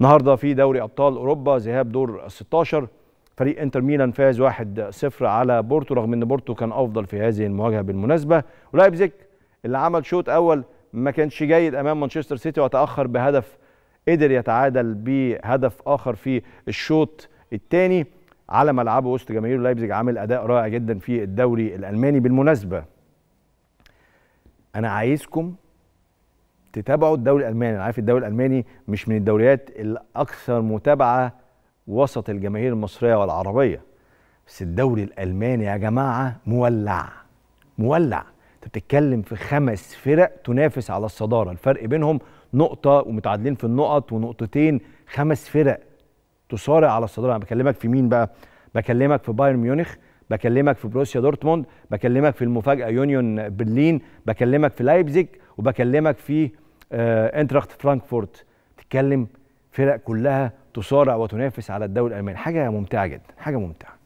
النهارده في دوري ابطال اوروبا ذهاب دور 16 فريق انتر ميلان فاز 1-0 على بورتو رغم ان بورتو كان افضل في هذه المواجهه بالمناسبه ولايبزيج اللي عمل شوط اول ما كانش جيد امام مانشستر سيتي وتاخر بهدف قدر يتعادل بهدف اخر في الشوط الثاني على ملعبه وسط جماهير لايبزيج عامل اداء رائع جدا في الدوري الالماني بالمناسبه انا عايزكم تتابعوا الدوري الالماني انا عارف الدوري الالماني مش من الدوريات الاكثر متابعه وسط الجماهير المصريه والعربيه بس الدوري الالماني يا جماعه مولع مولع انت بتتكلم في خمس فرق تنافس على الصداره الفرق بينهم نقطه ومتعادلين في النقط ونقطتين خمس فرق تصارع على الصداره انا بكلمك في مين بقى بكلمك في بايرن ميونخ بكلمك في بروسيا دورتموند بكلمك في المفاجاه يونيون برلين بكلمك في لايبزيج وبكلمك في انتراخت فرانكفورت تتكلم فرق كلها تصارع وتنافس على الدوري الالماني حاجه ممتعه جدا حاجه ممتعه